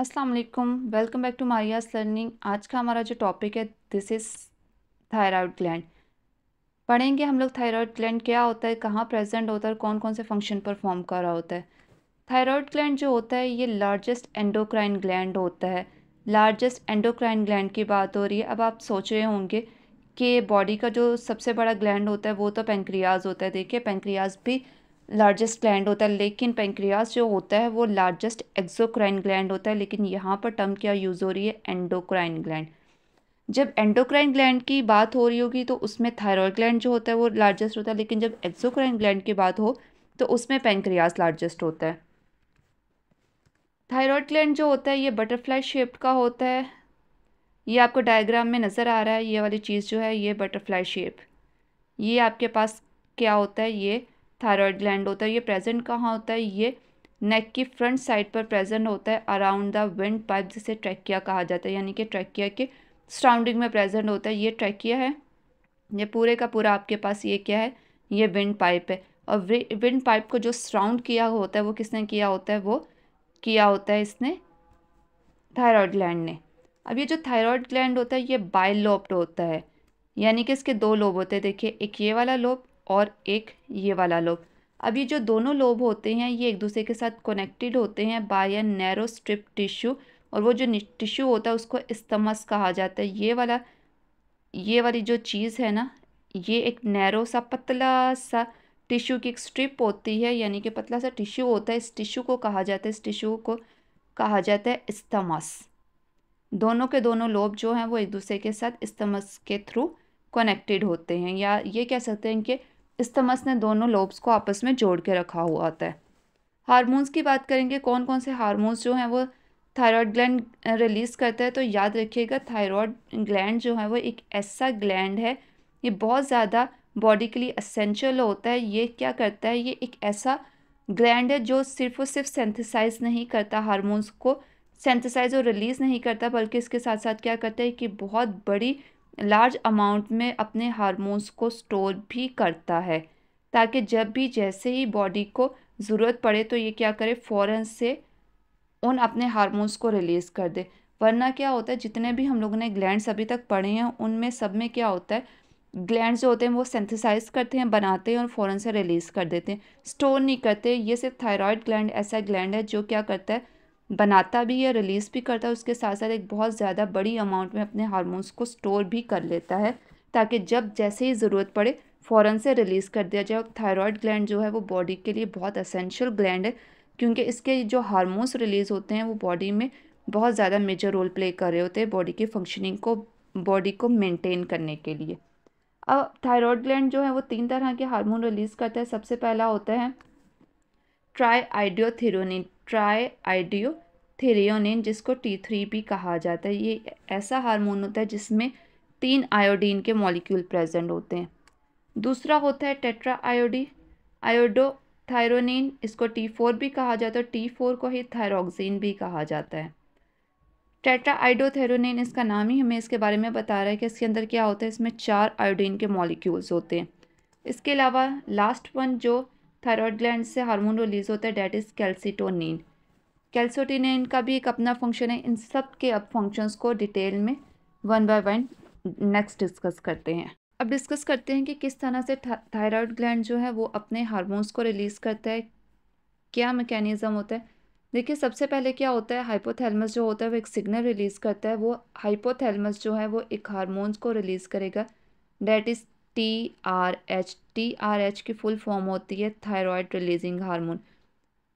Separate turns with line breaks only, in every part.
Aslam welcome back to मारियाज learning आज का हमारा जो टॉपिक है दिस इज़ थायराइड ग्लैंड पढ़ेंगे हम लोग थायराइड ग्लैंड क्या होता है कहाँ प्रेजेंट होता है और कौन कौन से फंक्शन परफॉर्म कर रहा होता है थायराइड ग्लैंड जो होता है ये लार्जेस्ट एंडोक्राइन ग्लैंड होता है लार्जेस्ट एंडोक्राइन ग्लैंड की बात हो रही है अब आप सोच रहे होंगे कि बॉडी का जो सबसे बड़ा ग्लैंड होता है वो तो पेंक्रियाज होता है देखिए पेंक्रियाज भी लार्जेस्ट ग्लैंड होता है लेकिन पेंक्रियास जो होता है वो लार्जेस्ट एक्सोक्राइन ग्लैंड होता है लेकिन यहाँ पर टर्म क्या यूज़ हो रही है एंडोक्राइन ग्लैंड जब एंडोक्राइन ग्लैंड की बात हो रही होगी तो उसमें थायरॉयड ग्लैंड जो होता है वो लार्जेस्ट होता है लेकिन जब एक्सोक्राइन ग्लैंड की बात हो तो उसमें पेंक्रियास लार्जेस्ट होता है थायरॉयड ग्लैंड जो होता है ये बटरफ्लाई शेप्ड का होता है ये आपको डायग्राम में नज़र आ रहा है ये वाली चीज़ जो है ये बटरफ्लाई शेप ये आपके पास क्या होता है ये थायरॉयड ग्लैंड होता है ये प्रेजेंट कहाँ होता है ये नेक की फ्रंट साइड पर प्रेजेंट होता है अराउंड द विंड पाइप जिसे ट्रैकिया कहा जाता है यानी कि ट्रैकिया के सराउंडिंग में प्रेजेंट होता है ये ट्रैकिया है ये पूरे का पूरा आपके पास ये क्या है ये विंड पाइप है और विंड पाइप को जो सराउंड किया होता है वो किसने किया होता है वो किया होता है इसने थायरॉयड ग्लैंड ने अब ये जो थायरॉयड ग्लैंड होता है ये बाइल होता है यानी कि इसके दो लोब होते हैं देखिए एक ये वाला लोब और एक ये वाला लोब अब ये जो दोनों लोब होते हैं ये एक दूसरे के साथ कनेक्टेड होते हैं by a narrow strip tissue और वो जो टिश्यू होता है उसको इस्तमस कहा जाता है ये वाला ये वाली जो चीज़ है ना ये एक नैरो सा पतला सा टिश्यू की एक स्ट्रिप होती है यानी कि पतला सा टिश्यू होता है इस टिश्यू को कहा जाता है इस टिश्यू को कहा जाता है इस्तमस दोनों के दोनों लोब जो हैं वो एक दूसरे के साथ इस्तमस के थ्रू कनेक्टेड होते हैं या ये कह सकते हैं कि इस्तमस ने दोनों लोब्स को आपस में जोड़ के रखा हुआ होता है हारमोन्स की बात करेंगे कौन कौन से हारमोन्स जो हैं वो थायरॉयड ग्लैंड रिलीज़ करता है तो याद रखिएगा थायरॉयड ग्लैंड जो है वो एक ऐसा ग्लैंड है ये बहुत ज़्यादा बॉडी के लिए असेंशियल होता है ये क्या करता है ये एक ऐसा ग्लैंड है जो सिर्फ और सिर्फ सेंथिसाइज नहीं करता हारमोन्स को सेंथिसाइज और रिलीज़ नहीं करता बल्कि इसके साथ साथ क्या करता है कि बहुत बड़ी लार्ज अमाउंट में अपने हार्मोन्स को स्टोर भी करता है ताकि जब भी जैसे ही बॉडी को ज़रूरत पड़े तो ये क्या करे फ़ौरन से उन अपने हार्मोन्स को रिलीज़ कर दे वरना क्या होता है जितने भी हम लोगों ने ग्लैंड्स अभी तक पढ़े हैं उनमें सब में क्या होता है ग्लैंड्स जो होते हैं वो सेंथिसाइज करते हैं बनाते हैं और फ़ौरन से रिलीज़ कर देते हैं स्टोर नहीं करते ये सिर्फ थायरॉयड ग्लैंड ऐसा ग्लैंड है जो क्या करता है बनाता भी है रिलीज़ भी करता है उसके साथ साथ एक बहुत ज़्यादा बड़ी अमाउंट में अपने हारमोन्स को स्टोर भी कर लेता है ताकि जब जैसे ही ज़रूरत पड़े फ़ौरन से रिलीज़ कर दिया जाए और थायरॉयड ग्लैंड जो है वो बॉडी के लिए बहुत असेंशियल ग्लैंड है क्योंकि इसके जो हारमोन्स रिलीज़ होते हैं वो बॉडी में बहुत ज़्यादा मेजर रोल प्ले कर रहे होते हैं बॉडी की फंक्शनिंग को बॉडी को मेंटेन करने के लिए अब थायराइड ग्लैंड जो है वो तीन तरह के हार्मोन रिलीज़ करता है सबसे पहला होता है triiodothyronine triiodothyronine जिसको टी थ्री भी कहा जाता है ये ऐसा हार्मोन होता है जिसमें तीन आयोडीन के मॉलिक्यूल प्रेजेंट होते हैं दूसरा होता है टेट्रा आयोडी आयोडो थायरोनिन इसको टी फोर भी कहा जाता है टी फोर को ही थायरोक्सिन भी कहा जाता है टेट्रा आइडोथेरोनिन इसका नाम ही हमें इसके बारे में बता रहा है कि इसके अंदर क्या होता है इसमें चार आयोडीन के मॉलिक्यूल्स होते हैं इसके अलावा लास्ट वन जो थायरॉयड ग्लैंड से हार्मोन रिलीज होता है डैट इज़ कैल्सिटोनिन कैल्सोटिन का भी एक अपना फंक्शन है इन सब के अब फंक्शंस को डिटेल में one by one next discuss करते हैं अब डिस्कस करते हैं कि किस तरह से थायराइड ग्लैंड जो है वो अपने हार्मोन्स को रिलीज़ करता है क्या मैकेनिज़्म होता है देखिए सबसे पहले क्या होता है हाइपोथैलमस जो होता है वो एक सिग्नल रिलीज़ करता है वो हाइपोथैलमस जो है वो एक हारमोन्स को रिलीज़ करेगा that is T R H T R H की फुल फॉर्म होती है थायराइड रिलीजिंग हार्मोन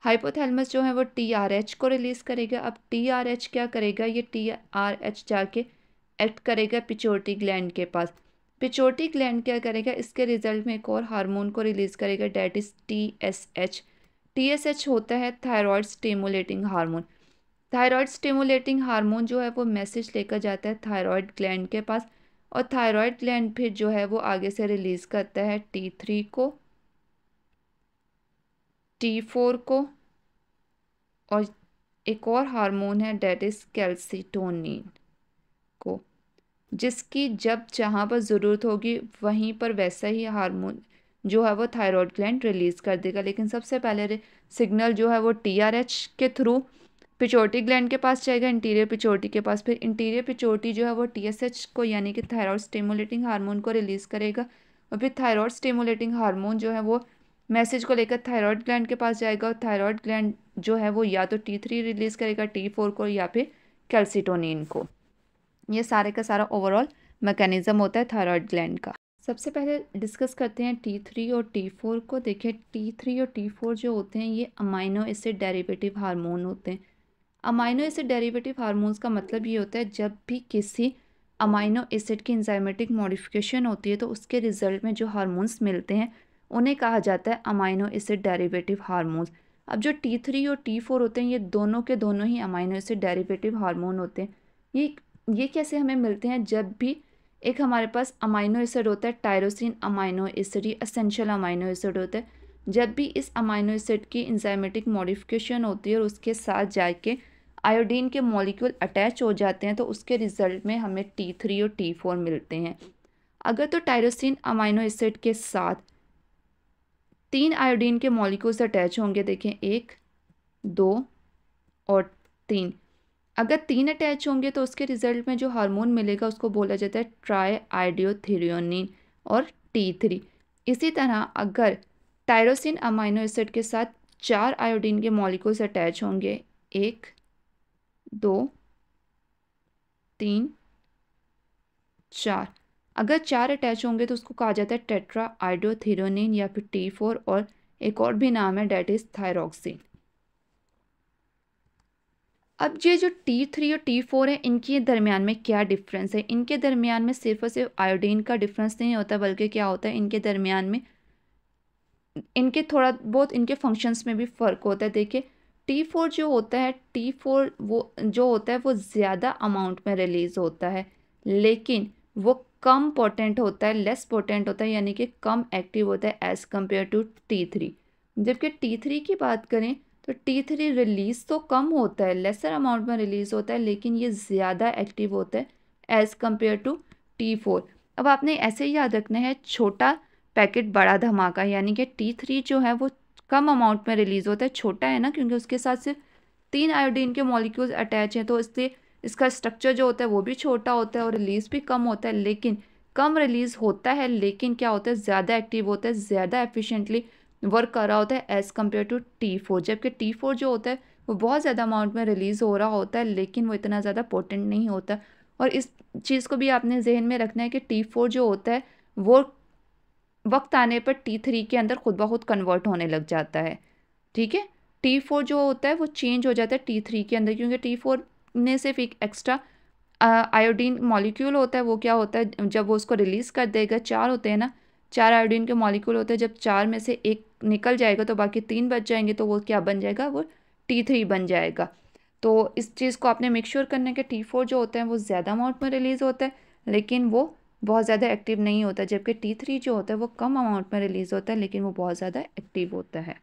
हाइपोथैलमस जो है वो टी आर एच को रिलीज़ करेगा अब टी आर एच क्या करेगा ये टी आर एच जाके एक्ट करेगा पिचोटी ग्लैंड के पास पिचोटी ग्लैंड क्या करेगा इसके रिजल्ट में एक और हार्मोन को रिलीज़ करेगा that is T S H T S H होता है thyroid stimulating hormone thyroid stimulating hormone जो है वो मैसेज लेकर जाता है थायरॉयड ग्लैंड के पास और थायराइड ग्लैंड फिर जो है वो आगे से रिलीज़ करता है टी थ्री को टी फोर को और एक और हार्मोन है डेट इज़ कैल्सिटोनिन को जिसकी जब जहाँ पर ज़रूरत होगी वहीं पर वैसा ही हार्मोन जो है वो थायराइड ग्लैंड रिलीज़ कर देगा लेकिन सबसे पहले सिग्नल जो है वो टीआरएच के थ्रू पिचोटी ग्लैंड के पास जाएगा इंटीरियर पिचोटी के पास फिर इंटीरियर पिचोटी जो है वो टीएसएच को यानी कि थायराइड स्टिमुलेटिंग हार्मोन को रिलीज़ करेगा और फिर थायराइड स्टिमुलेटिंग हार्मोन जो है वो मैसेज को लेकर थायराइड ग्लैंड के पास जाएगा और थायराइड ग्लैंड जो है वो या तो टी थ्री रिलीज़ करेगा टी फोर को या फिर कैल्सिटोनिन को ये सारे का सारा ओवरऑल मैकेनिज़्म होता है थायरॉयड ग्लैंड का सबसे पहले डिस्कस करते हैं टी थ्री और टी फोर को देखिए टी थ्री और टी फोर जो होते हैं ये अमाइनो एसिड डेरिवेटिव हार्मोन होते हैं अमाइनो एसिड डेरिवेटिव हार्मोन्स का मतलब ये होता है जब भी किसी अमाइनो एसिड की इंजाइमेटिक मॉडिफिकेशन होती है तो उसके रिजल्ट में जो हार्मोन्स मिलते हैं उन्हें कहा जाता है अमाइनो एसिड डेरिवेटिव हार्मोन्स अब जो टी थ्री और टी फोर होते हैं ये दोनों के दोनों ही अमाइनो एसिड डेरिवेटिव हार्मोन होते हैं ये ये कैसे हमें मिलते हैं जब भी एक हमारे पास अमाइनो एसिड होता है टायरोसिन अमाइनो एसिड ये असेंशियल अमाइनो एसिड होता है जब भी इस अमाइनो एसिड की इंजाइमेटिक मॉडिफिकेशन होती है और उसके साथ जाके आयोडीन के मॉलिक्यूल अटैच हो जाते हैं तो उसके रिजल्ट में हमें टी थ्री और टी फोर मिलते हैं अगर तो टायरोसिन अमाइनो एसिड के साथ तीन आयोडीन के मॉलिक्यूल्स अटैच होंगे देखें एक दो और तीन अगर तीन अटैच होंगे तो उसके रिजल्ट में जो हार्मोन मिलेगा उसको बोला जाता है ट्राई आइडियोथिरियोनिन और टी थ्री इसी तरह अगर टायरोसिन अमाइनो एसिड के साथ चार आयोडीन के मॉलिक्यूल्स अटैच होंगे एक दो तीन चार अगर चार अटैच होंगे तो उसको कहा जाता है टेट्रा आइडोथिरोनिन या फिर टी फोर और एक और भी नाम है डेट इज़ थायरोक्सिन अब ये जो टी थ्री और टी फोर है इनके दरमियान में क्या डिफरेंस है इनके दरमियान में सिर्फ और सिर्फ आयोडीन का डिफरेंस नहीं होता बल्कि क्या होता है इनके दरमियान में इनके थोड़ा बहुत इनके फंक्शंस में भी फ़र्क होता है देखिए टी फोर जो होता है टी फोर वो जो होता है वो ज़्यादा अमाउंट में रिलीज़ होता है लेकिन वो कम पोटेंट होता है लेस पोटेंट होता है यानी कि कम एक्टिव होता है as compare to T three जबकि टी थ्री की बात करें तो टी थ्री रिलीज़ तो कम होता है लेसर अमाउंट में रिलीज़ होता है लेकिन ये ज़्यादा एक्टिव होता है as compare to T four अब आपने ऐसे याद रखना है छोटा पैकेट बड़ा धमाका यानी कि टी थ्री जो है वो कम अमाउंट में रिलीज़ होता है छोटा है ना क्योंकि उसके साथ सिर्फ तीन आयोडीन के मॉलिक्यूल्स अटैच हैं तो इसलिए इसका स्ट्रक्चर जो होता है वो भी छोटा होता है और रिलीज़ भी कम होता है लेकिन कम रिलीज़ होता है लेकिन क्या होता है ज़्यादा एक्टिव होता है ज़्यादा एफिशिएंटली वर्क कर रहा होता है as compare to T four जबकि टी फोर जो होता है वो बहुत ज़्यादा अमाउंट में रिलीज़ हो रहा होता है लेकिन वो इतना ज़्यादा पोटेंट नहीं होता और इस चीज़ को भी आपने जहन में रखना है कि टी फोर जो होता है वो वक्त आने पर टी थ्री के अंदर खुद ब खुद कन्वर्ट होने लग जाता है ठीक है टी फोर जो होता है वो चेंज हो जाता है टी थ्री के अंदर क्योंकि टी फोर में सिर्फ एक एक्स्ट्रा आयोडीन मॉलिक्यूल होता है वो क्या होता है जब वो उसको रिलीज़ कर देगा चार होते हैं ना चार आयोडीन के मॉलिक्यूल होते हैं जब चार में से एक निकल जाएगा तो बाकी तीन बच जाएंगे तो वो क्या बन जाएगा वो टी थ्री बन जाएगा तो इस चीज़ को आपने मेक श्योर sure करना है कि टी फोर जो होता है वो ज़्यादा अमाउंट में रिलीज़ होता है लेकिन वो बहुत ज़्यादा एक्टिव नहीं होता जबकि टी थ्री जो होता है वो कम अमाउंट में रिलीज़ होता है लेकिन वो बहुत ज़्यादा एक्टिव होता है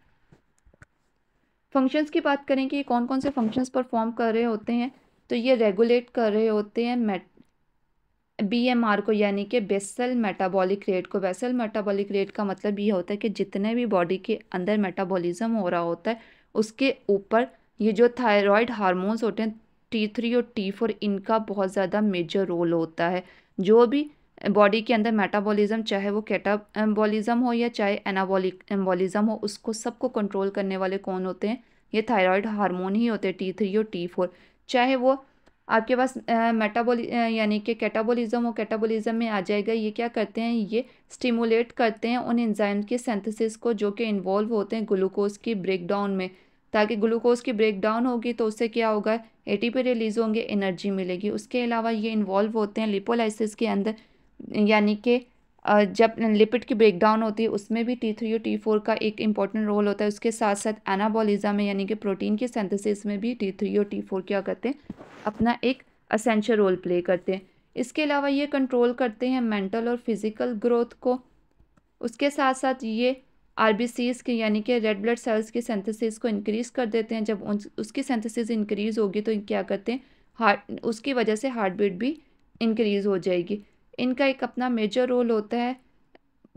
फंक्शंस की बात करें कि कौन कौन से फंक्शंस परफॉर्म कर रहे होते हैं तो ये रेगुलेट कर रहे होते हैं मेट बी एम आर को यानी कि बेसल मेटाबॉलिक रेट को बेसल मेटाबॉलिक रेट का मतलब ये होता है कि जितने भी बॉडी के अंदर मेटाबॉलिज्म हो रहा होता है उसके ऊपर ये जो थायराइड हार्मोन्स होते हैं टी थ्री और टी फोर इनका बहुत ज़्यादा मेजर रोल होता है जो भी बॉडी के अंदर मेटाबॉलिज्म चाहे वो कैटाबॉलिज्म हो या चाहे एनाबॉलिक एम्बॉलिज्म हो उसको सबको कंट्रोल करने वाले कौन होते हैं ये थायराइड हार्मोन ही होते हैं टी थ्री और टी फोर चाहे वो आपके पास मेटाबोली यानी कि कैटाबॉलिज्म और कैटाबोलिज्म में आ जाएगा ये क्या करते हैं ये स्टिमुलेट करते हैं उन एंजाइम के सेंथिसिस को जो कि इन्वॉल्व होते हैं ग्लूकोज की ब्रेकडाउन में ताकि ग्लूकोज की ब्रेकडाउन होगी तो उससे क्या होगा एटीपी रिलीज होंगे एनर्जी मिलेगी उसके अलावा ये इन्वॉल्व होते हैं लिपोलाइसिस के अंदर यानी कि जब लिपिड की ब्रेकडाउन होती है उसमें भी टी थ्री और टी फोर का एक इंपॉर्टेंट रोल होता है उसके साथ साथ एनाबोलिज्म में यानी कि प्रोटीन के सेंथेसिस में भी टी थ्री और टी फोर क्या करते हैं अपना एक असेंशियल रोल प्ले करते हैं इसके अलावा ये कंट्रोल करते हैं मेंटल और फिज़िकल ग्रोथ को उसके साथ साथ ये आर बी सीज़ के यानी कि रेड ब्लड सेल्स की सेंथेसिस को इनक्रीज़ कर देते हैं जब उन उसकी सेंथेसिस इंक्रीज़ होगी तो क्या करते हैं हार्ट उसकी वजह से हार्ट बीट भी इंक्रीज़ हो जाएगी इनका एक अपना मेजर रोल होता है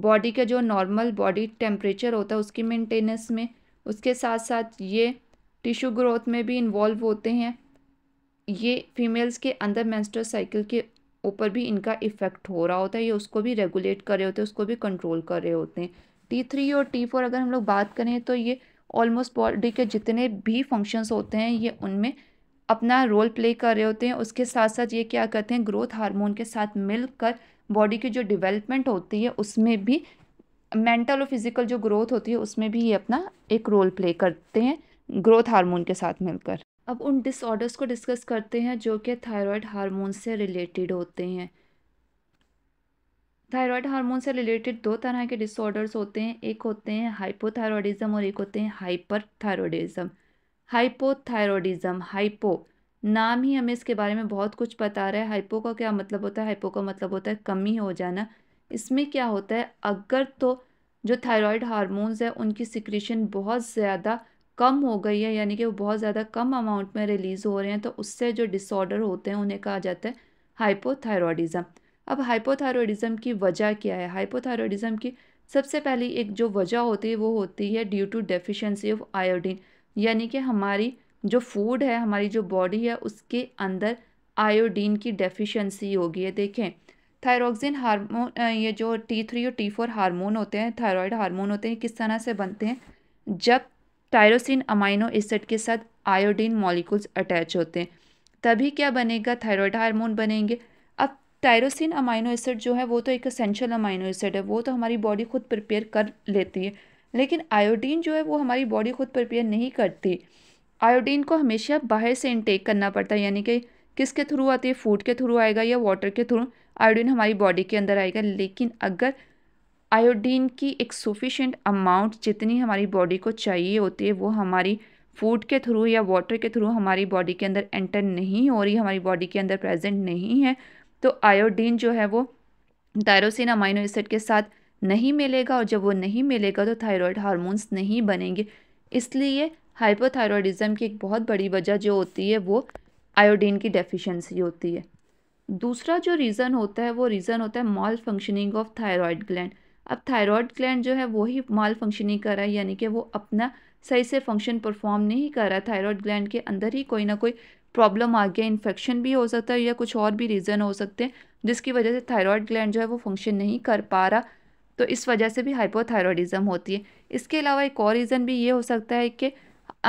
बॉडी का जो नॉर्मल बॉडी टेम्परेचर होता है उसकी मेंटेनेंस में उसके साथ साथ ये टिश्यू ग्रोथ में भी इन्वॉल्व होते हैं ये फीमेल्स के अंदर मैंस्टर साइकिल के ऊपर भी इनका इफ़ेक्ट हो रहा होता है ये उसको भी रेगुलेट कर रहे होते हैं उसको भी कंट्रोल कर रहे होते हैं टी थ्री और टी फोर अगर हम लोग बात करें तो ये ऑलमोस्ट बॉडी के जितने भी फंक्शंस होते हैं ये उनमें अपना रोल प्ले कर रहे होते हैं उसके साथ साथ ये क्या करते हैं ग्रोथ हार्मोन के साथ मिलकर बॉडी की जो डेवलपमेंट होती है उसमें भी मेंटल और फिजिकल जो ग्रोथ होती है उसमें भी ये अपना एक रोल प्ले करते हैं ग्रोथ हार्मोन के साथ मिलकर अब उन डिसऑर्डर्स को डिस्कस करते हैं जो कि थायराइड हार्मोन से रिलेटेड होते हैं थायराइड हार्मोन से रिलेटेड दो तरह के डिसऑर्डर्स होते हैं एक होते हैं हाइपोथायरॉयडिज़म और एक होते हैं हाइपर थायरॉयडिज़म हाइपोथायरॉयडिज्म हाइपो नाम ही हमें इसके बारे में बहुत कुछ बता रहा है हाइपो का क्या मतलब होता है हाइपो का मतलब होता है कमी हो जाना इसमें क्या होता है अगर तो जो थायराइड हार्मोन्स है उनकी सिक्रीशन बहुत ज़्यादा कम हो गई है यानी कि वो बहुत ज़्यादा कम अमाउंट में रिलीज़ हो रहे हैं तो उससे जो डिसऑर्डर होते हैं उन्हें कहा जाता है हाइपोथायरॉयडिज़म अब हाइपोथायरॉयडिज़म की वजह क्या है हाइपोथायरॉयडिज़म की सबसे पहली एक जो वजह होती है वो होती है due to deficiency of iodine यानी कि हमारी जो फूड है हमारी जो बॉडी है उसके अंदर आयोडीन की डेफिशिएंसी होगी है देखें थायरोक्सिन हार्मोन ये जो टी थ्री और टी फोर हारमोन होते हैं थायरॉयड हार्मोन होते हैं किस तरह से बनते हैं जब टायरोसिन अमाइनो एसिड के साथ आयोडीन मॉलिकुल्स अटैच होते हैं तभी क्या बनेगा थायरॉयड हार्मोन बनेंगे अब टायरोसिन अमाइनो एसिड जो है वो तो एक असेंशियल अमाइनो एसिड है वो तो हमारी बॉडी खुद प्रिपेयर कर लेती है लेकिन आयोडीन जो है वो हमारी बॉडी खुद प्रिपेयर नहीं करती आयोडीन को हमेशा बाहर से इनटेक करना पड़ता है यानी कि किसके थ्रू आती है फूड के थ्रू आएगा या वाटर के थ्रू आयोडीन हमारी बॉडी के अंदर आएगा लेकिन अगर आयोडीन की एक सफिशेंट अमाउंट जितनी हमारी बॉडी को चाहिए होती है वो हमारी फूड के थ्रू या वाटर के थ्रू हमारी बॉडी के अंदर एंटर नहीं हो रही हमारी बॉडी के अंदर प्रेजेंट नहीं है तो आयोडीन जो है वो टायरोसिन अमाइनो एसिड के साथ नहीं मिलेगा और जब वो नहीं मिलेगा तो थायराइड हार्मोन्स नहीं बनेंगे इसलिए हाइपोथायरॉयडिज़म की एक बहुत बड़ी वजह जो होती है वो आयोडीन की डेफिशिएंसी होती है दूसरा जो रीज़न होता है वो रीज़न होता है malfunctioning of thyroid gland अब थायरॉयड ग्लैंड जो है वही मॉल फंक्शनिंग कर रहा है यानी कि वो अपना सही से फंक्शन परफॉर्म नहीं कर रहा थायरॉयड ग्लैंड के अंदर ही कोई ना कोई प्रॉब्लम आ गया इन्फेक्शन भी हो सकता है या कुछ और भी रीज़न हो सकते हैं जिसकी वजह से थायरॉयड ग्लैंड जो है वो फंक्शन नहीं कर पा रहा तो इस वजह से भी हाइपोथायरॉयडिज़म होती है इसके अलावा एक और रीज़न भी ये हो सकता है कि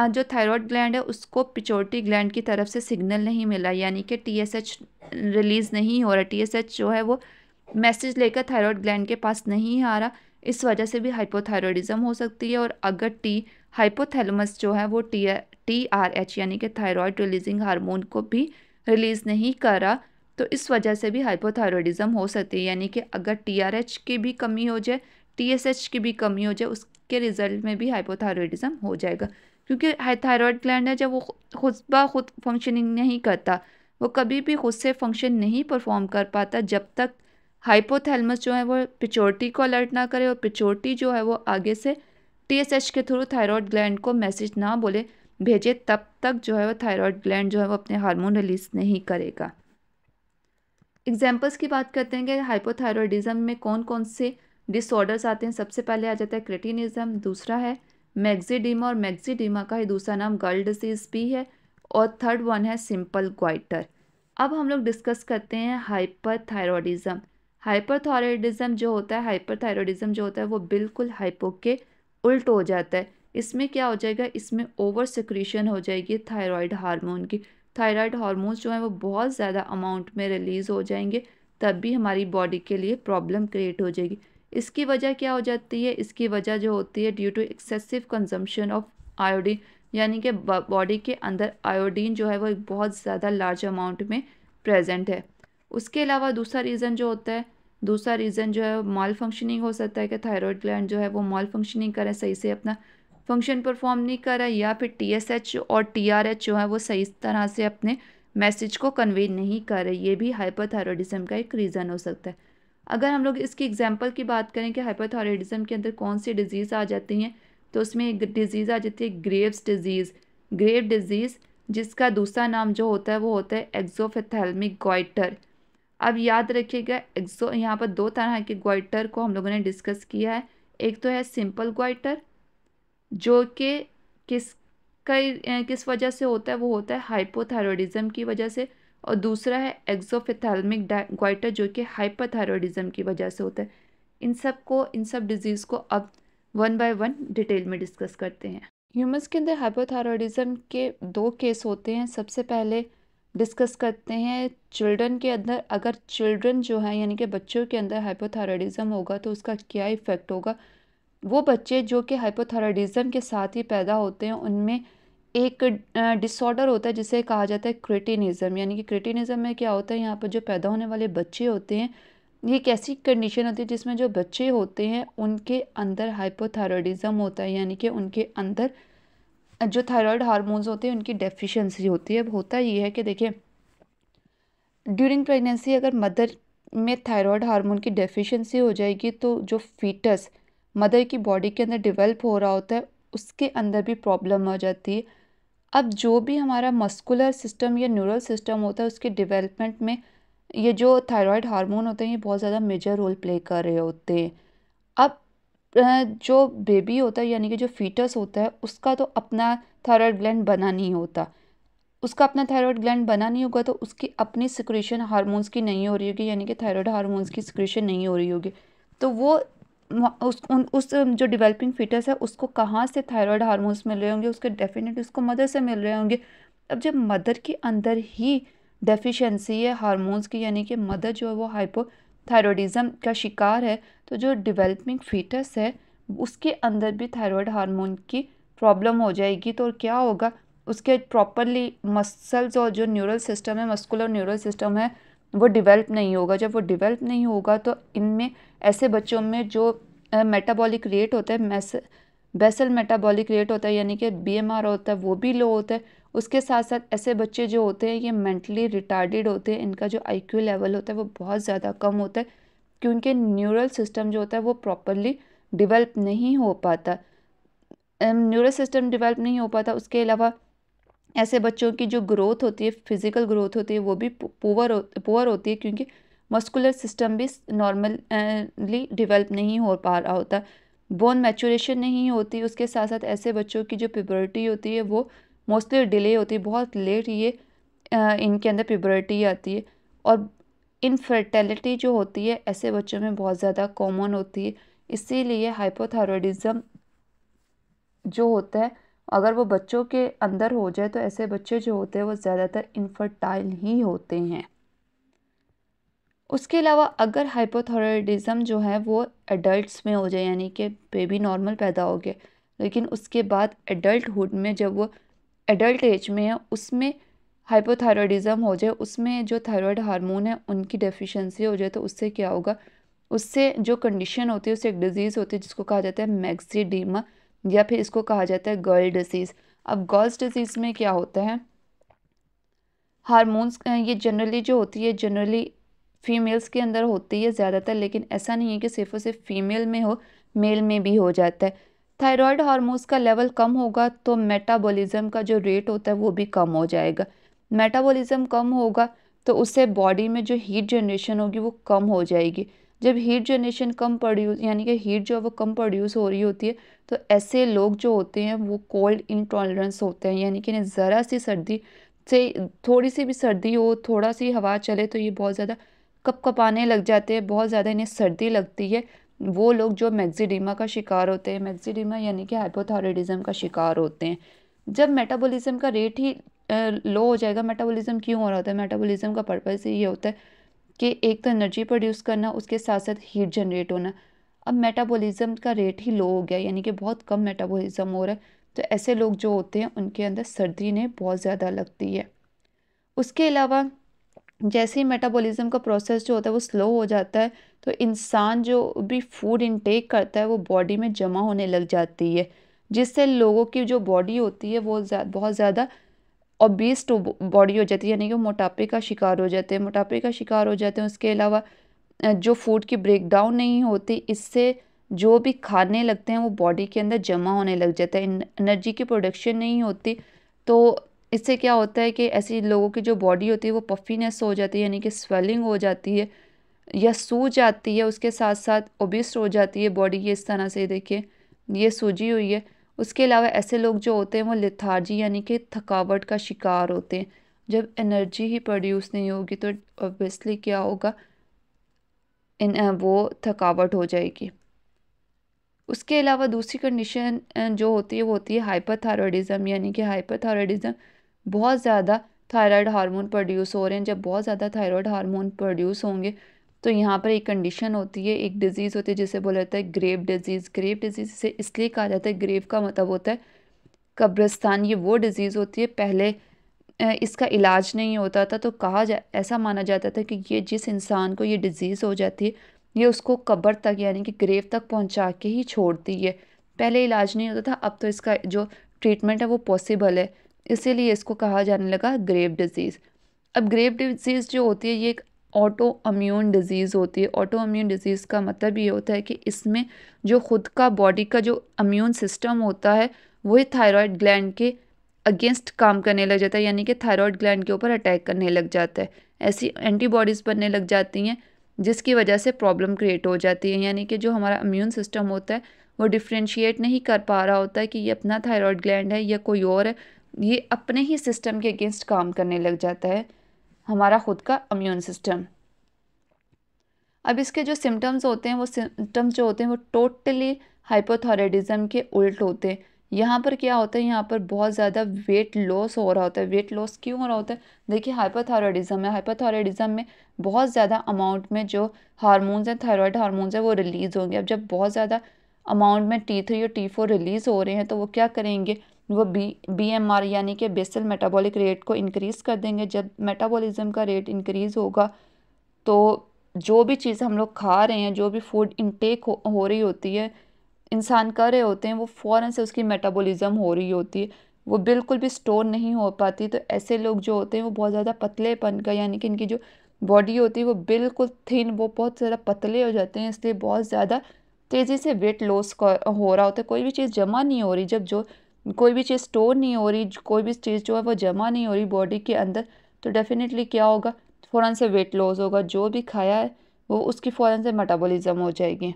जो थायराइड ग्लैंड है उसको पिचोटी ग्लैंड की तरफ से सिग्नल नहीं मिला यानी कि टीएसएच रिलीज़ नहीं हो रहा टीएसएच जो है वो मैसेज लेकर थायराइड ग्लैंड के पास नहीं आ रहा इस वजह से भी हाइपोथायरॉयडिज़म हो सकती है और अगर टी हाइपोथैलेमस जो है वो टी टी आर एच यानी कि थायराइड रिलीजिंग हार्मोन को भी रिलीज़ नहीं कर रहा तो इस वजह से भी हाइपोथायरॉयडिज्म हो सकती है यानी कि अगर टीआरएच की भी कमी हो जाए टीएसएच की भी कमी हो जाए उसके रिजल्ट में भी हाइपोथायरॉयडिज्म हो जाएगा क्योंकि थायरॉयड ग्लैंड है जब वो खुद ब खुद फंक्शनिंग नहीं करता वो कभी भी खुद से फंक्शन नहीं परफॉर्म कर पाता जब तक हाइपोथैलमस जो है वो पिचोरटी को अलर्ट ना करे और पिचोरटी जो है वो आगे से टीएसएच के थ्रू थायराइड ग्लैंड को मैसेज ना बोले भेजे तब तक जो है वो थायराइड ग्लैंड जो है वो अपने हार्मोन रिलीज नहीं करेगा एग्जाम्पल्स की बात करते हैं कि हाइपोथायरॉयडिज्म में कौन कौन से डिसऑर्डर्स आते हैं सबसे पहले आ जाता है क्रिटिनिज्म दूसरा है मैग्जीडीमा और मैग्जीडीमा का ही दूसरा नाम गर्ल डिसीज भी है और थर्ड वन है सिंपल ग्वाइटर अब हम लोग डिस्कस करते हैं हाइपर हाइपरथायरॉयडिज्म जो होता है हाइपरथायरॉयडिज्म जो होता है वो बिल्कुल हाइपो के उल्ट हो जाता है इसमें क्या हो जाएगा इसमें ओवर सिक्रीशन हो जाएगी थायरॉयड हार्मोन की थायराइड हार्मोन्स जो हैं वो बहुत ज़्यादा अमाउंट में रिलीज़ हो जाएंगे तब भी हमारी बॉडी के लिए प्रॉब्लम क्रिएट हो जाएगी इसकी वजह क्या हो जाती है इसकी वजह जो होती है due to excessive consumption of iodine यानी कि बॉडी के अंदर आयोडीन जो है वो एक बहुत ज़्यादा लार्ज अमाउंट में प्रेजेंट है उसके अलावा दूसरा रीज़न जो होता है दूसरा रीज़न जो है माल फंक्शनिंग हो सकता है कि थायरॉयड ग्लैंड जो है वो माल फंक्शनिंग करें सही से अपना फंक्शन परफॉर्म नहीं कर रहा या फिर टी एस एच और टी आर एच जो है वो सही तरह से अपने मैसेज को कन्वे नहीं कर रहे ये भी हाइपरथायरॉयडिज्म का एक रीज़न हो सकता है अगर हम लोग इसकी एग्जाम्पल की बात करें कि हाइपरथायरॉयडिज्म के अंदर कौन सी डिजीज़ आ जाती हैं तो उसमें एक डिजीज़ आ जाती है ग्रेव्स डिजीज़ ग्रेव डिजीज़ जिसका दूसरा नाम जो होता है वो होता है एक्जोफेथेलमिक गोइटर अब याद रखिएगा एक्जो यहाँ पर दो तरह के गोइटर को हम लोगों ने डिस्कस किया है एक तो है सिंपल गोइटर जो कि किस कई किस वजह से होता है वो होता है हाइपोथायरॉयडिज्म की वजह से और दूसरा है एक्जोफिथैलमिक गोइटर जो कि हाइपरथायरॉयडिज्म की वजह से होता है इन सब को इन सब डिजीज़ को अब वन बाय वन डिटेल में डिस्कस करते हैं ह्यूमंस के अंदर हाइपोथायरॉयडिज्म के दो केस होते हैं सबसे पहले डिस्कस करते हैं चिल्ड्रन के अंदर अगर चिल्ड्रन जो है यानी कि बच्चों के अंदर हाइपोथायरॉयडिज्म होगा तो उसका क्या इफ़ेक्ट होगा वो बच्चे जो कि हाइपोथायरॉयडिज्म के साथ ही पैदा होते हैं उनमें एक डिसऑर्डर होता है जिसे कहा जाता है क्रिटिनिज़म यानी कि क्रिटिनिज़म में क्या होता है यहाँ पर जो पैदा होने वाले बच्चे होते हैं ये एक ऐसी कंडीशन होती है जिसमें जो बच्चे होते हैं उनके अंदर हाइपोथायरॉयडिज्म होता है यानी कि उनके अंदर जो थायराइड हार्मोन्स होते हैं उनकी डेफिशिएंसी होती है अब होता ये है कि देखिए ड्यूरिंग प्रेगनेंसी अगर मदर में थायराइड हार्मोन की डेफिशिएंसी हो जाएगी तो जो फीटस मदर की बॉडी के अंदर डिवेल्प हो रहा होता है उसके अंदर भी प्रॉब्लम आ जाती है अब जो भी हमारा मस्कुलर सिस्टम या न्यूरल सिस्टम होता है उसके डिवेलपमेंट में ये जो थायराइड हार्मोन होते हैं ये बहुत ज़्यादा मेजर रोल प्ले कर रहे होते हैं अब जो बेबी होता है यानी कि जो फीटस होता है उसका तो अपना थायराइड ग्लैंड बना नहीं होता उसका अपना थायराइड ग्लैंड बना नहीं होगा तो उसकी अपनी सिक्रेशन हार्मोन्स की नहीं हो रही होगी यानी कि थायराइड हार्मोन्स की सिक्रेशन नहीं हो रही होगी तो वो उस उन उस जो डेवलपिंग फीटस है उसको कहाँ से थायराइड हार्मोन्स मिल रहे होंगे उसके डेफिनेट उसको मदर से मिल रहे होंगे अब जब मदर के अंदर ही डेफिशिएंसी है हार्मोन्स की यानी कि मदर जो है वो हाइपोथायरॉयडिज़म का शिकार है तो जो डेवलपिंग फीटस है उसके अंदर भी थायराइड हार्मोन की प्रॉब्लम हो जाएगी तो क्या होगा उसके प्रॉपरली मसल्स और जो न्यूरल सिस्टम है मस्कुलर न्यूरल सिस्टम है वो डिवेल्प नहीं होगा जब वो डिवेल्प नहीं होगा तो इनमें ऐसे बच्चों में जो मेटाबॉलिक रेट होता है मैस बेसल मेटाबॉलिक रेट होता है यानी कि बीएमआर होता है वो भी लो होता है उसके साथ साथ ऐसे बच्चे जो होते हैं ये मेंटली रिटार्डेड होते हैं इनका जो आईक्यू लेवल होता है वो बहुत ज़्यादा कम होता है क्योंकि न्यूरल सिस्टम जो होता है वो प्रॉपरली डिवेल्प नहीं हो पाता न्यूरल सिस्टम डिवेल्प नहीं हो पाता उसके अलावा ऐसे बच्चों की जो ग्रोथ होती है फिज़िकल ग्रोथ होती है वो भी पुअर हो पुअर होती है क्योंकि मस्कुलर सिस्टम भी नॉर्मली डेवलप uh, नहीं हो पा रहा होता बोन मैचोरेशन नहीं होती उसके साथ साथ ऐसे बच्चों की जो प्यूबर्टी होती है वो मोस्टली डिले होती है बहुत लेट ये uh, इनके अंदर प्यूबर्टी आती है और इनफर्टेलिटी जो होती है ऐसे बच्चों में बहुत ज़्यादा कॉमन होती है इसीलिए हाइपोथायरॉयडिज़म जो होता है अगर वो बच्चों के अंदर हो जाए तो ऐसे बच्चे जो होते हैं वो ज़्यादातर इनफर्टाइल ही होते हैं उसके अलावा अगर हाइपोथायरॉयडिज़म जो है वो एडल्ट्स में हो जाए यानी कि बेबी नॉर्मल पैदा हो गया लेकिन उसके बाद एडल्टहुड में जब वो एडल्ट एज में है उसमें हाइपोथायरॉयडिज़म हो जाए उसमें जो थायरॉयड हार्मोन है उनकी डेफिशिएंसी हो जाए तो उससे क्या होगा उससे जो कंडीशन होती है उससे एक डिजीज़ होती है जिसको कहा जाता है मैक्सीडीमा या फिर इसको कहा जाता है गर्ल डिसीज़ अब गर्ल्स डिसीज़ में क्या होता है हारमोन्स ये जनरली जो होती है जनरली फीमेल्स के अंदर होती है ज़्यादातर लेकिन ऐसा नहीं है कि सिर्फ और सिर्फ फीमेल में हो मेल में भी हो जाता है थायराइड हारमोन्स का लेवल कम होगा तो मेटाबॉलिज्म का जो रेट होता है वो भी कम हो जाएगा मेटाबॉलिज्म कम होगा तो उससे बॉडी में जो हीट जनरेशन होगी वो कम हो जाएगी जब हीट जनरेशन कम प्रोड्यूस यानी कि हीट जो है वो कम प्रोड्यूस हो रही होती है तो ऐसे लोग जो होते हैं वो कोल्ड इनटॉलरेंस होते हैं यानी कि इन्हें ज़रा सी सर्दी से थोड़ी सी भी सर्दी हो थोड़ा सी हवा चले तो ये बहुत ज़्यादा कप कपाने लग जाते हैं बहुत ज़्यादा इन्हें सर्दी लगती है वो लोग जो मैग्जीडिमा का शिकार होते हैं मैग्जीडिमा यानी कि हाइपोथायरॉयडिज्म का शिकार होते हैं जब मेटाबॉलिज्म का रेट ही लो हो जाएगा मेटाबॉलिज्म क्यों हो रहा होता है मेटाबॉलिज्म का पर्पज़ ये होता है कि एक तो एनर्जी प्रोड्यूस करना उसके साथ साथ हीट जनरेट होना अब मेटाबॉलिज्म का रेट ही लो हो गया यानी कि बहुत कम मेटाबॉलिज्म हो रहा है तो ऐसे लोग जो होते हैं उनके अंदर सर्दी ने बहुत ज़्यादा लगती है उसके अलावा जैसे ही मेटाबॉलिज्म का प्रोसेस जो होता है वो स्लो हो जाता है तो इंसान जो भी फूड इनटेक करता है वो बॉडी में जमा होने लग जाती है जिससे लोगों की जो बॉडी होती है वो बहुत ज़्यादा ओबीस टू बॉडी हो जाती है यानी कि मोटापे का शिकार हो जाते हैं मोटापे का शिकार हो जाते हैं उसके अलावा जो फूड की ब्रेकडाउन नहीं होती इससे जो भी खाने लगते हैं वो बॉडी के अंदर जमा होने लग जाता है एनर्जी की प्रोडक्शन नहीं होती तो इससे क्या होता है कि ऐसे लोगों की जो बॉडी होती है वो पफीनेस हो जाती है यानी कि स्वेलिंग हो जाती है या सूज जाती है उसके साथ साथ ओबिस्ट हो जाती है बॉडी ये इस तरह से देखिए ये सूजी हुई है उसके अलावा ऐसे लोग जो होते हैं वो लिथार्जी यानी कि थकावट का शिकार होते हैं जब एनर्जी ही प्रोड्यूस नहीं होगी तो ऑब्वियसली क्या होगा इन वो थकावट हो जाएगी उसके अलावा दूसरी कंडीशन जो होती है वो होती है हाइपरथायरॉयडिज़म यानी कि हाइपरथायरॉयडिज़म बहुत ज़्यादा थायराइड हार्मोन प्रोड्यूस हो रहे हैं जब बहुत ज़्यादा थायराइड हार्मोन प्रोड्यूस होंगे तो यहाँ पर एक कंडीशन होती है एक डिज़ीज़ होती है जिसे बोला जाता है ग्रेव डिज़ीज़ ग्रेव डिज़ीज़ इसे इसलिए कहा जाता है ग्रेव का मतलब होता है कब्रस्तान ये वो डिज़ीज़ होती है पहले इसका इलाज नहीं होता था तो कहा जा ऐसा माना जाता था कि ये जिस इंसान को ये डिज़ीज़ हो जाती है ये उसको कब्र तक यानी कि ग्रेव तक पहुँचा के ही छोड़ती है पहले इलाज नहीं होता था अब तो इसका जो ट्रीटमेंट है वो पॉसिबल है इसीलिए इसको कहा जाने लगा ग्रेव डिज़ीज़ अब ग्रेव डिज़ीज़ जो होती है ये एक ऑटो अम्यून डिजीज़ होती है ऑटो अम्यून डिजीज़ का मतलब ये होता है कि इसमें जो खुद का बॉडी का जो अम्यून सिस्टम होता है वही थायराइड ग्लैंड के अगेंस्ट काम करने लग जाता है यानी कि थायराइड ग्लैंड के ऊपर अटैक करने लग जाता है ऐसी एंटीबॉडीज़ बनने लग जाती हैं जिसकी वजह से प्रॉब्लम क्रिएट हो जाती है यानी कि जो हमारा अम्यून सिस्टम होता है वो डिफ्रेंशिएट नहीं कर पा रहा होता है कि ये अपना थायराइड ग्लैंड है या कोई और है ये अपने ही सिस्टम के अगेंस्ट काम करने लग जाता है हमारा खुद का इम्यून सिस्टम अब इसके जो सिम्टम्स होते हैं वो सिम्टम्स जो होते हैं वो टोटली हाइपोथॉरेडिज़म के उल्ट होते हैं यहाँ पर क्या होता है यहाँ पर बहुत ज़्यादा वेट लॉस हो रहा होता है वेट लॉस क्यों हो रहा होता है देखिए हाइपोथायरॉयडिज्म है हाइपोथायरॉयडिज्म में बहुत ज़्यादा अमाउंट में जो हार्मोन्स हैं थायराइड हार्मोन्स हैं वो रिलीज़ होंगे अब जब बहुत ज़्यादा अमाउंट में टी थ्री और टी फोर रिलीज़ हो रहे हैं तो वो क्या करेंगे वो बी बी एम आर यानी कि बेसल मेटाबॉलिक रेट को इंक्रीज़ कर देंगे जब मेटाबॉलिज्म का रेट इंक्रीज़ होगा तो जो भी चीज़ हम लोग खा रहे हैं जो भी फूड इनटेक हो, हो रही होती है इंसान कर रहे होते हैं वो फ़ौर से उसकी मेटाबॉलिज्म हो रही होती है वो बिल्कुल भी स्टोर नहीं हो पाती तो ऐसे लोग जो होते हैं वो बहुत ज़्यादा पतलेपन का यानी कि इनकी जो बॉडी होती है वो बिल्कुल थिन वो बहुत ज़्यादा पतले हो जाते हैं इसलिए बहुत ज़्यादा तेज़ी से वेट लॉस हो रहा होता है कोई भी चीज़ जमा नहीं हो रही जब जो कोई भी चीज़ स्टोर नहीं हो रही कोई भी चीज़ जो है वो जमा नहीं हो रही बॉडी के अंदर तो डेफ़िनेटली क्या होगा फ़ौरन से वेट लॉस होगा जो भी खाया है वो उसकी फ़ौरन से मेटाबॉलिज्म हो जाएगी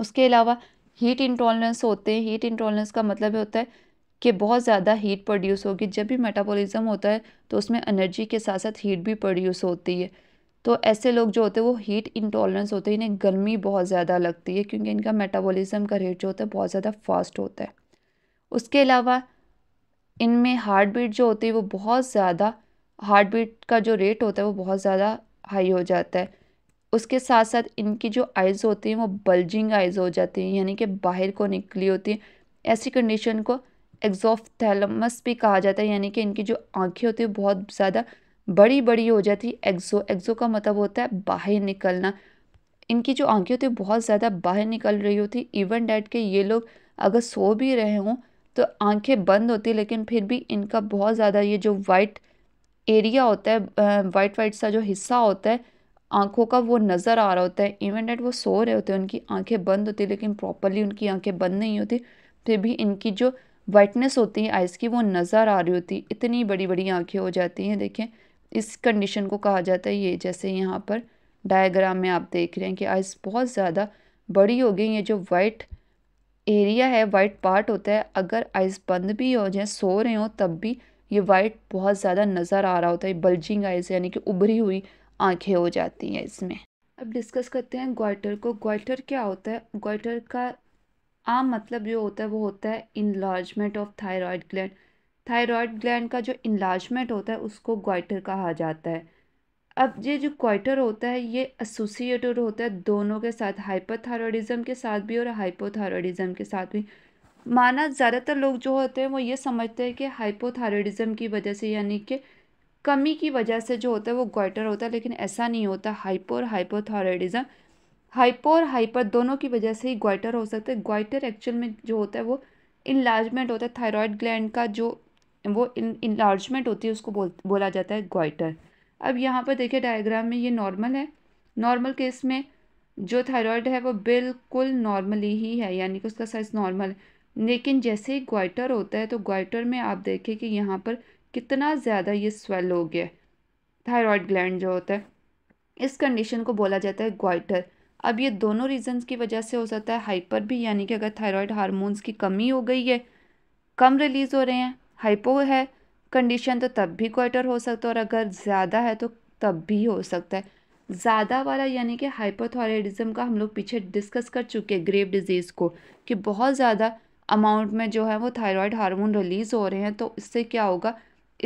उसके अलावा हीट इंटॉलरेंस होते हैं हीट इंटॉलरेंस का मतलब होता है कि बहुत ज़्यादा हीट प्रोड्यूस होगी जब भी मेटाबॉलिज़्म होता है तो उसमें एनर्जी के साथ साथ हीट भी प्रोड्यूस होती है तो ऐसे लोग जो होते हैं वो हीट इंटॉलरेंस होते हैं इन्हें गर्मी बहुत ज़्यादा लगती है क्योंकि इनका मेटाबॉलिज़्म का रेट जो होता है बहुत ज़्यादा फास्ट होता है उसके अलावा इनमें हार्ट बीट जो होती है वो बहुत ज़्यादा हार्ट बीट का जो रेट होता है वो बहुत ज़्यादा हाई हो जाता है उसके साथ साथ इनकी जो आइज़ होती हैं वो बल्जिंग आइज़ हो जाती हैं यानी कि बाहर को निकली होती हैं ऐसी कंडीशन को एग्जोफ्थैलमस भी कहा जाता है यानी कि इनकी जो आँखें होती हैं बहुत ज़्यादा बड़ी बड़ी हो जाती है एग्जो एग्जो का मतलब होता है बाहर निकलना इनकी जो आंखें होती हैं बहुत ज़्यादा बाहर निकल रही होती है इवन डैट के ये लोग अगर सो भी रहे हों तो आंखें बंद होती है लेकिन फिर भी इनका बहुत ज़्यादा ये जो वाइट एरिया होता है वाइट वाइट सा जो हिस्सा होता है आंखों का वो नज़र आ रहा होता है इवन डेट वो सो रहे होते हैं उनकी आंखें बंद होती है लेकिन प्रॉपरली उनकी आंखें बंद नहीं होती फिर भी इनकी जो वाइटनेस होती है आइज़ की वो नज़र आ रही होती इतनी बड़ी बड़ी आंखें हो जाती हैं देखें इस कंडीशन को कहा जाता है ये जैसे यहाँ पर डायग्राम में आप देख रहे हैं कि आइज़ बहुत ज़्यादा बड़ी हो गई ये जो वाइट एरिया है वाइट पार्ट होता है अगर आइज़ बंद भी हो जाए सो रहे हो तब भी ये वाइट बहुत ज़्यादा नज़र आ रहा होता है बल्जिंग आइज़ यानी कि उभरी हुई आंखें हो जाती हैं इसमें अब डिस्कस करते हैं ग्वाइटर को ग्वाइटर क्या होता है ग्वाइटर का आम मतलब जो होता है वो होता है enlargement of thyroid gland thyroid gland का जो इन्लार्जमेंट होता है उसको ग्वाइटर कहा जाता है अब ये जो क्वाइटर होता है ये एसोसिएटेड होता है दोनों के साथ हाइपरथायरॉयडिज्म के साथ भी और हाइपोथायरॉयडिज्म के साथ भी माना ज़्यादातर लोग जो होते हैं वो ये समझते हैं कि हाइपोथायरॉयडिज्म की वजह से यानी कि कमी की वजह से जो होता है वो क्वाइटर होता है लेकिन ऐसा नहीं होता हाइपो और हाइपोथायरॉयडिज्म हाइपो और हाइपर दोनों की वजह से ही ग्वाइटर हो सकता है ग्वाइटर एक्चुअल में जो होता है वो इन्लार्जमेंट होता है थायरॉयड ग्लैंड का जो वो इन इन्लार्जमेंट होती है उसको बोल बोला जाता है ग्वाइटर अब यहाँ पर देखिए डायग्राम में ये नॉर्मल है नॉर्मल केस में जो थायराइड है वो बिल्कुल नॉर्मली ही है यानी कि उसका साइज नॉर्मल है लेकिन जैसे ही ग्वाइटर होता है तो ग्वाइटर में आप देखें कि यहाँ पर कितना ज़्यादा ये स्वेल हो गया थायराइड ग्लैंड जो होता है इस कंडीशन को बोला जाता है ग्वाइटर अब ये दोनों रीजंस की वजह से हो सकता है हाइपर भी यानी कि अगर थायराइड हार्मोन्स की कमी हो गई है कम रिलीज़ हो रहे हैं हाइपो है कंडीशन तो तब भी क्वेटर हो सकता है और अगर ज़्यादा है तो तब भी हो सकता है ज़्यादा वाला यानी कि हाइपोथायरेडिज्म का हम लोग पीछे डिस्कस कर चुके हैं ग्रेव डिजीज़ को कि बहुत ज़्यादा अमाउंट में जो है वो थायराइड हार्मोन रिलीज़ हो रहे हैं तो इससे क्या होगा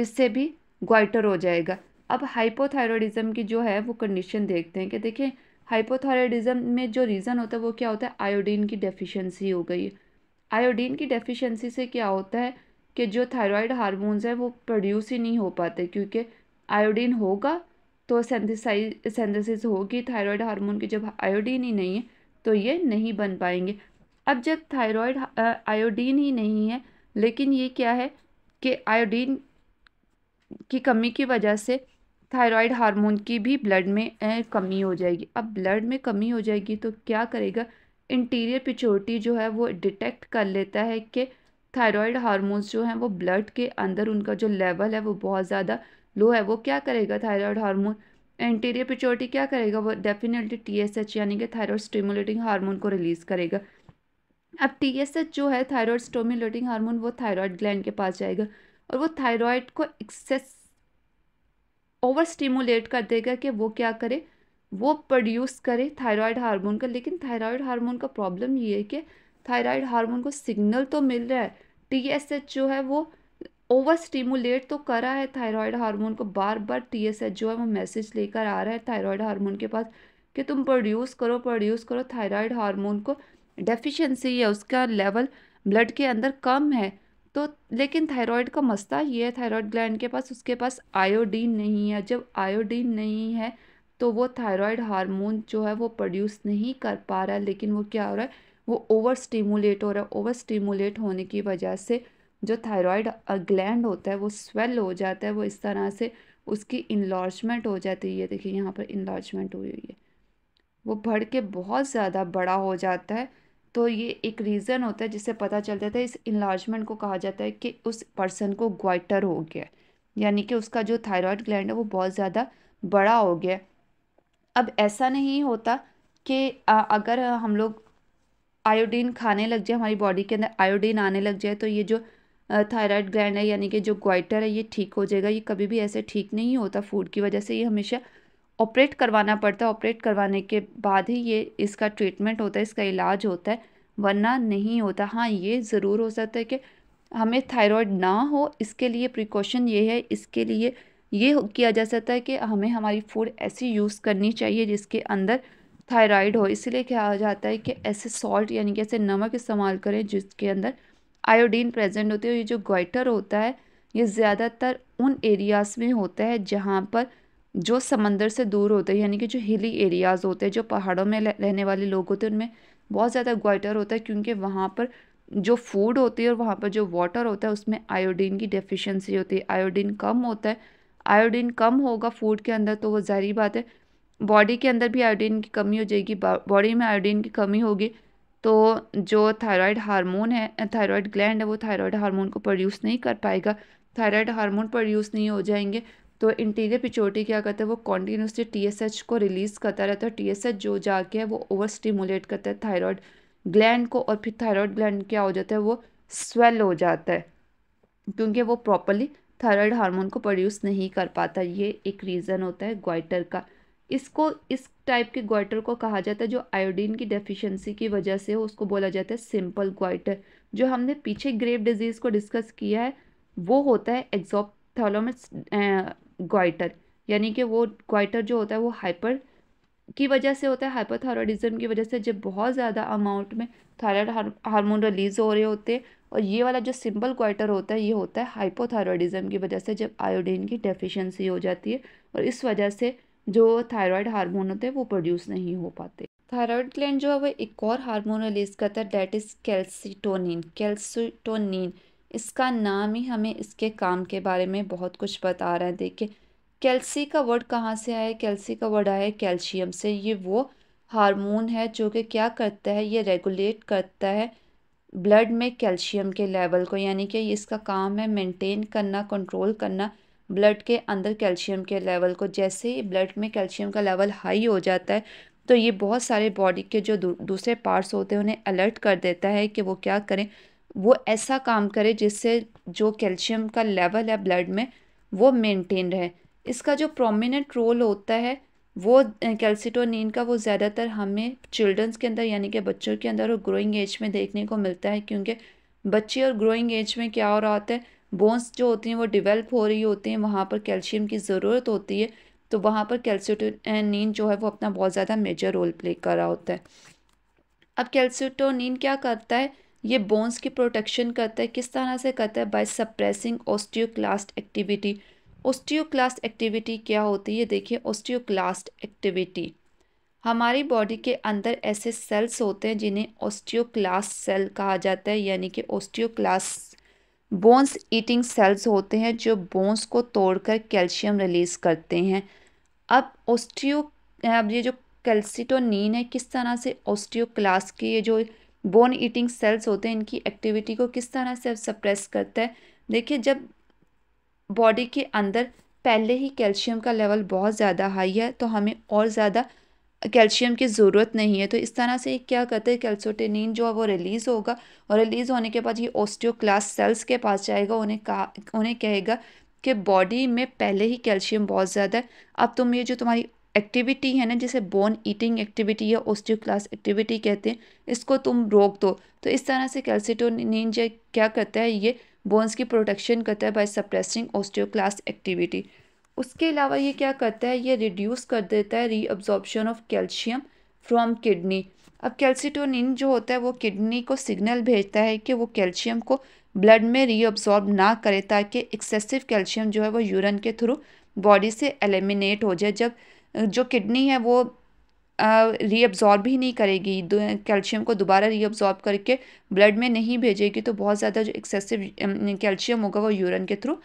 इससे भी ग्वाइटर हो जाएगा अब हाइपोथायरॉयडिज्म की जो है वो कंडीशन देखते हैं कि देखिए हाइपोथायरॉयडिज्म में जो रीज़न होता है वो क्या होता है आयोडीन की डेफिशिएंसी हो गई है आयोडीन की डेफिशिएंसी से क्या होता है कि जो थायराइड हारमोन्स हैं वो प्रोड्यूस ही नहीं हो पाते क्योंकि आयोडीन होगा तो सेंथिसाइज सेंथेसिस होगी थायराइड हार्मोन की जब आयोडीन ही नहीं है तो ये नहीं बन पाएंगे अब जब थायराइड आयोडीन ही नहीं है लेकिन ये क्या है कि आयोडीन की कमी की वजह से थायराइड हार्मोन की भी ब्लड में कमी हो जाएगी अब ब्लड में कमी हो जाएगी तो क्या करेगा इंटीरियर पिचोरिटी जो है वो डिटेक्ट कर लेता है कि थायराइड हार्मोन्स जो हैं वो ब्लड के अंदर उनका जो लेवल है वो बहुत ज़्यादा लो है वो क्या करेगा थायराइड हार्मोन एंटीरियर पिचोरिटी क्या करेगा वो डेफिनेटली टीएसएच यानी कि थायराइड स्टिमुलेटिंग हार्मोन को रिलीज़ करेगा अब टीएसएच जो है थायराइड स्टिमुलेटिंग हार्मोन वो थायराइड ग्लैंड के पास जाएगा और वो थायराइड को एक्सेस ओवर स्टिमुलेट कर देगा कि वो क्या करे वो प्रोड्यूस करे थायराइड हार्मोन का लेकिन थायराइड हार्मोन का प्रॉब्लम ये है कि थायराइड हार्मोन को सिग्नल तो मिल रहा है टीएसएच जो है वो ओवर स्टिमुलेट तो कर रहा है थायराइड हार्मोन को बार बार टीएसएच जो है वो मैसेज लेकर आ रहा है थायराइड हार्मोन के पास कि तुम प्रोड्यूस करो प्रोड्यूस करो थायराइड हार्मोन को डेफिशिएंसी है उसका लेवल ब्लड के अंदर कम है तो लेकिन थायराइड का मसला ये है थायराइड ग्लैंड के पास उसके पास आयोडीन नहीं है जब आयोडीन नहीं है तो वो थायराइड हार्मोन जो है वो प्रोड्यूस नहीं कर पा रहा है लेकिन वो क्या हो रहा है वो ओवर स्टिमुलेट हो रहा है ओवर स्टिमुलेट होने की वजह से जो थायराइड ग्लैंड होता है वो स्वेल हो जाता है वो इस तरह से उसकी इन्लार्जमेंट हो जाती है देखिए यहाँ पर इन्लार्जमेंट हुई हुई है वो बढ़ के बहुत ज़्यादा बड़ा हो जाता है तो ये एक रीज़न होता है जिससे पता चल जाता है इस इन्लार्जमेंट को कहा जाता है कि उस पर्सन को ग्वाइटर हो गया यानी कि उसका जो थायराइड ग्लैंड है वो बहुत ज़्यादा बड़ा हो गया अब ऐसा नहीं होता कि अगर हम लोग आयोडीन खाने लग जाए हमारी बॉडी के अंदर आयोडीन आने लग जाए तो ये जो थायराइड ग्लैंड है यानी कि जो ग्वाइटर है ये ठीक हो जाएगा ये कभी भी ऐसे ठीक नहीं होता फूड की वजह से ये हमेशा ऑपरेट करवाना पड़ता है ऑपरेट करवाने के बाद ही ये इसका ट्रीटमेंट होता है इसका इलाज होता है वरना नहीं होता हाँ ये ज़रूर हो सकता है कि हमें थायराइड ना हो इसके लिए प्रिकॉशन ये है इसके लिए ये किया जा सकता है कि हमें हमारी फूड ऐसी यूज़ करनी चाहिए जिसके अंदर थायराइड हो इसीलिए क्या हो जाता है कि ऐसे सॉल्ट यानी कि ऐसे नमक इस्तेमाल करें जिसके अंदर आयोडीन प्रेजेंट होते और ये जो गोइटर होता है ये ज़्यादातर उन एरियाज़ में होता है जहाँ पर जो समंदर से दूर होते हैं यानी कि जो हिली एरियाज़ होते हैं जो पहाड़ों में रहने वाले लोग होते हैं उनमें बहुत ज़्यादा गोइटर होता है क्योंकि वहाँ पर जो फूड होती है और वहाँ पर जो वाटर होता है उसमें आयोडीन की डेफिशिएंसी होती है आयोडीन कम होता है आयोडीन कम होगा फूड के अंदर तो वो जहरी बात है बॉडी के अंदर भी आयोडीन की कमी हो जाएगी बॉडी में आयोडीन की कमी होगी तो जो थायराइड हार्मोन है थायराइड ग्लैंड है वो थायराइड हार्मोन को प्रोड्यूस नहीं कर पाएगा थायराइड हार्मोन प्रोड्यूस नहीं हो जाएंगे तो इंटीरियर पिचोटी क्या करता है वो कॉन्टीन्यूसली टीएसएच को रिलीज़ करता रहता है टीएसएच जो जाके है वो ओवर स्टिमुलेट करता है थायराइड ग्लैंड को और फिर थायराइड ग्लैंड क्या हो जाता है वो स्वेल हो जाता है क्योंकि वो प्रॉपरली थायराइड हार्मोन को प्रोड्यूस नहीं कर पाता ये एक रीज़न होता है ग्वाइटर का इसको इस टाइप के ग्वाइटर को कहा जाता है जो आयोडीन की डेफिशिएंसी की वजह से हो उसको बोला जाता है सिंपल ग्वाइटर जो हमने पीछे ग्रेव डिजीज़ को डिस्कस किया है वो होता है एग्जॉपथैलोमस ग्वाइटर यानी कि वो ग्वाइटर जो होता है वो हाइपर की वजह से होता है हाइपोथायरॉयडिज्म की वजह से जब बहुत ज़्यादा अमाउंट में थायरॉयड हार्मोन रिलीज़ हो रहे होते हैं और ये वाला जो सिंपल क्वाइटर होता है ये होता है हाइपोथायरॉयडिज्म की वजह से जब आयोडीन की डेफिशिएंसी हो जाती है और इस वजह से जो थायराइड हार्मोन होते हैं वो प्रोड्यूस नहीं हो पाते थायराइड ग्लैंड जो है वह एक और हार्मोन रिलीज करता है डेट इज़ कैल्सिटोनिन कैल्सिटोनिन इसका नाम ही हमें इसके काम के बारे में बहुत कुछ बता रहा है देखिए कैल्सी का वर्ड कहाँ से आया है कैल्सी का वर्ड आया कैल्शियम से ये वो हार्मोन है जो कि क्या करता है ये रेगुलेट करता है ब्लड में कैल्शियम के लेवल को यानी कि इसका काम है मेंटेन करना कंट्रोल करना ब्लड के अंदर कैल्शियम के लेवल को जैसे ही ब्लड में कैल्शियम का लेवल हाई हो जाता है तो ये बहुत सारे बॉडी के जो दूसरे पार्ट्स होते हैं उन्हें अलर्ट कर देता है कि वो क्या करें वो ऐसा काम करें जिससे जो कैल्शियम का लेवल है ब्लड में वो मेनटेन रहे इसका जो प्रोमिनेंट रोल होता है वो कैल्सिटोनिन का वो ज़्यादातर हमें चिल्ड्रंस के अंदर यानी कि बच्चों के अंदर और ग्रोइंग एज में देखने को मिलता है क्योंकि बच्चे और ग्रोइंग एज में क्या हो रहा होता है बोन्स जो होती हैं वो डिवेल्प हो रही होती हैं वहाँ पर कैल्शियम की ज़रूरत होती है तो वहाँ पर कैल्सियोटोनिन जो है वो अपना बहुत ज़्यादा मेजर रोल प्ले कर रहा होता है अब कैल्सियोटोनिन क्या करता है ये बोन्स की प्रोटेक्शन करता है किस तरह से करता है by suppressing osteoclast activity osteoclast activity क्या होती है देखिए ओस्टियोक्लास्ट एक्टिविटी हमारी बॉडी के अंदर ऐसे सेल्स होते हैं जिन्हें ऑस्टियोक्लास्ट सेल कहा जाता है यानी कि ऑस्टियोक्लास्ट बोन्स ईटिंग सेल्स होते हैं जो बोन्स को तोड़कर कैल्शियम रिलीज़ करते हैं अब ऑस्टियो अब ये जो कैल्सिटोनिन है किस तरह से क्लास के ये जो बोन ईटिंग सेल्स होते हैं इनकी एक्टिविटी को किस तरह से सप्रेस करता है देखिए जब बॉडी के अंदर पहले ही कैल्शियम का लेवल बहुत ज़्यादा हाई है तो हमें और ज़्यादा कैल्शियम की ज़रूरत नहीं है तो इस तरह से क्या करते हैं कैल्सोटेनिन जो है वो रिलीज़ होगा और रिलीज़ होने के बाद ये ओस्टियोक्लास सेल्स के पास जाएगा उन्हें कहा उन्हें कहेगा कि बॉडी में पहले ही कैल्शियम बहुत ज़्यादा है अब तुम ये जो तुम्हारी एक्टिविटी है ना जैसे बोन ईटिंग एक्टिविटी या ओस्टियोक्लास एक्टिविटी कहते हैं इसको तुम रोक दो तो इस तरह से कैल्सिटोनिन जो क्या करता है ये बोन्स की प्रोटेक्शन करता है बाय सप्रेसिंग ओस्टियोक्लास एक्टिविटी उसके अलावा ये क्या करता है ये रिड्यूस कर देता है reabsorption of calcium from kidney अब कैल्सिटोनिन जो होता है वो किडनी को सिग्नल भेजता है कि वो कैल्शियम को ब्लड में रीअब्जॉर्ब ना करे ताकि एक्सेसिव कैल्शियम जो है वो यूरन के थ्रू बॉडी से एलिमिनेट हो जाए जब जो किडनी है वो रीअब्ज़ॉर्ब ही नहीं करेगी कैल्शियम को दोबारा रीअब्ज़ॉर्ब करके ब्लड में नहीं भेजेगी तो बहुत ज़्यादा जो एक्सेसिव कैल्शियम होगा वो यूरन के थ्रू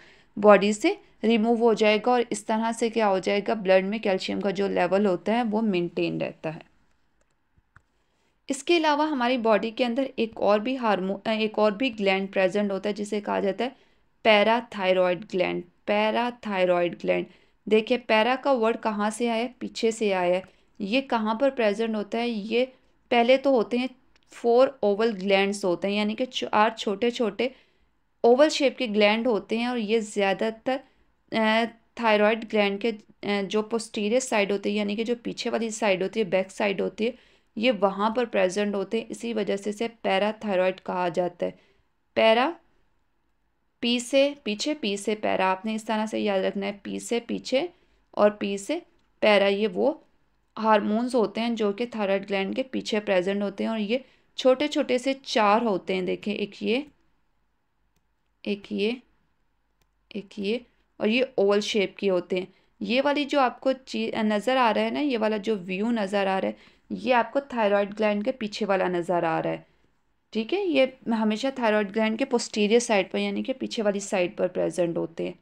बॉडी से रिमूव हो जाएगा और इस तरह से क्या हो जाएगा ब्लड में कैल्शियम का जो लेवल होता है वो मेंटेन रहता है इसके अलावा हमारी बॉडी के अंदर एक और भी हारमो एक और भी ग्लैंड प्रेजेंट होता है जिसे कहा जाता है पैराथायरॉयड ग्लैंड पैराथायरॉयड ग्लैंड देखिए पैरा का वर्ड कहाँ से आया पीछे से आया है ये कहाँ पर प्रेजेंट होता है ये पहले तो होते हैं फोर ओवल ग्लैंड्स होते हैं यानी कि चार छोटे छोटे ओवल शेप के ग्लैंड होते हैं और ये ज़्यादातर थायराइड ग्लैंड के जो पोस्टीरियर साइड होते हैं यानी कि जो पीछे वाली साइड होती है बैक साइड होती है ये वहाँ पर प्रेजेंट होते हैं इसी वजह से इसे पैरा थायरॉयड कहा जाता है पैरा पी से पीछे पी से पैरा आपने इस तरह से याद रखना है पी से पीछे और पी से पैरा ये वो हारमोन्स होते हैं जो कि थायरॉयड ग्लैंड के पीछे प्रेजेंट होते हैं और ये छोटे छोटे से चार होते हैं देखें एक ये एक ये एक ये और ये ओवल शेप के होते हैं ये वाली जो आपको चीज नज़र आ रहा है ना ये वाला जो व्यू नज़र आ रहा है ये आपको थायराइड ग्लैंड के पीछे वाला नज़र आ रहा है ठीक है ये हमेशा थायराइड ग्लैंड के पोस्टीरियर साइड पर यानी कि पीछे वाली साइड पर प्रेजेंट होते हैं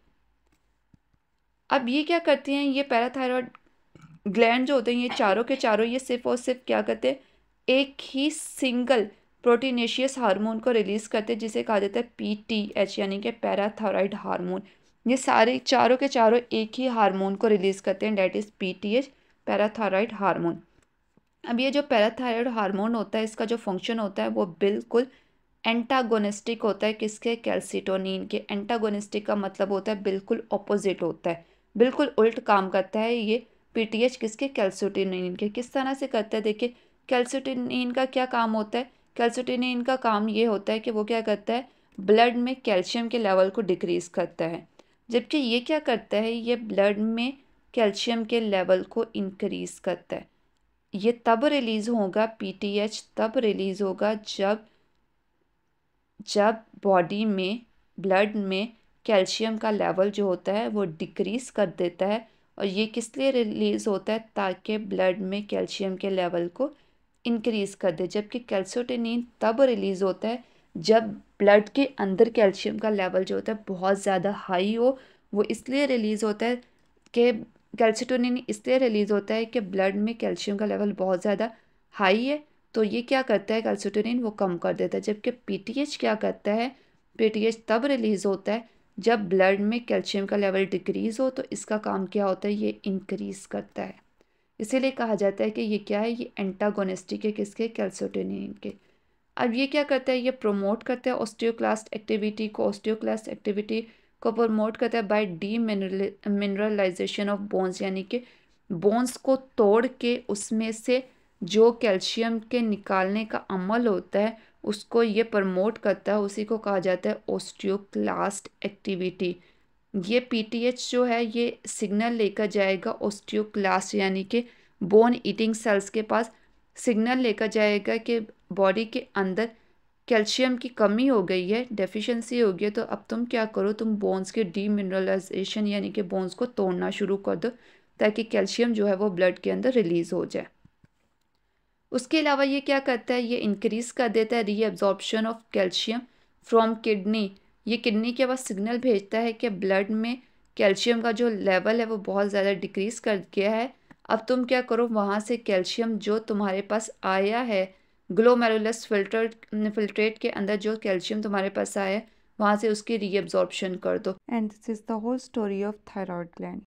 अब ये क्या करती हैं ये पैराथायरॉयड ग्लैंड जो होते हैं ये चारों के चारों ये सिर्फ और सिर्फ क्या करते हैं एक ही सिंगल प्रोटीनेशियस हार्मोन को रिलीज़ करते हैं जिसे कहा जाता है पी टी एच यानी कि पैराथायराइड हार्मोन ये सारे चारों के चारों एक ही हार्मोन को रिलीज़ करते हैं that is P T H hormone अब ये जो पैराथायराइड हार्मोन होता है इसका जो फंक्शन होता है वो बिल्कुल एंटागोनिस्टिक होता है किसके कैल्सिटोनिन के एंटागोनिस्टिक का मतलब होता है बिल्कुल ऑपोजिट होता है बिल्कुल उल्ट काम करता है ये पीटीएच किसके कैल्सिटोनिन के किस तरह से करता है देखिए कैल्सिटोनिन का क्या काम होता है कैल्सोटेनिन का काम ये होता है कि वो क्या करता है ब्लड में कैल्शियम के लेवल को डिक्रीज़ करता है जबकि ये क्या करता है ये ब्लड में कैल्शियम के लेवल को इंक्रीज़ करता है ये तब रिलीज़ होगा पीटीएच तब रिलीज़ होगा जब जब बॉडी में ब्लड में कैल्शियम का लेवल जो होता है वो डिक्रीज़ कर देता है और ये किस लिए रिलीज़ होता है ताकि ब्लड में कैल्शियम के लेवल को इंक्रीज़ कर दे जबकि कैल्सोटेनिन तब रिलीज़ होता है जब ब्लड के अंदर कैल्शियम का लेवल जो होता है बहुत ज़्यादा हाई हो वो इसलिए रिलीज़ होता है कि कैल्सिटोनिन इसलिए रिलीज़ होता है कि ब्लड में कैल्शियम का लेवल बहुत ज़्यादा हाई है तो ये क्या करता है कैल्सिटोनिन वो कम कर देता है जबकि पीटीएच क्या करता है पीटीएच तब रिलीज़ होता है जब ब्लड में कैल्शियम का लेवल डिक्रीज़ हो तो इसका काम क्या होता है ये इंक्रीज़ करता है इसीलिए कहा जाता है कि ये क्या है ये एंटागोनिस्टिक है किसके कैल्सोटेनिन के अब ये क्या करता है ये प्रोमोट करता है ऑस्टियोक्लास्ट एक्टिविटी को ऑस्टियोक्लास्ट एक्टिविटी को प्रमोट करता है by demineralisation of bones यानी कि बोन्स को तोड़ के उसमें से जो कैल्शियम के निकालने का अमल होता है उसको ये प्रमोट करता है उसी को कहा जाता है ऑस्टियोक्लास्ट एक्टिविटी ये पी जो है ये सिग्नल लेकर जाएगा ओस्टियोक्लास्ट यानी कि बोन ईटिंग सेल्स के पास सिग्नल लेकर जाएगा कि बॉडी के अंदर कैल्शियम की कमी हो गई है डेफिशिएंसी हो गई है तो अब तुम क्या करो तुम बोन्स के डीमिनरलाइजेशन यानी कि बोन्स को तोड़ना शुरू कर दो ताकि कैल्शियम जो है वो ब्लड के अंदर रिलीज़ हो जाए उसके अलावा ये क्या करता है ये इंक्रीज़ कर देता है reabsorption of calcium from kidney ये किडनी के पास सिग्नल भेजता है कि ब्लड में कैल्शियम का जो लेवल है वो बहुत ज़्यादा डिक्रीज़ कर गया है अब तुम क्या करो वहाँ से कैल्शियम जो तुम्हारे पास आया है ग्लोमेरुलस फिल्टर फिल्ट्रेट के अंदर जो कैल्शियम तुम्हारे पास आया है वहाँ से उसकी रीअब्जॉर्बेशन कर दो and this is the whole story of thyroid gland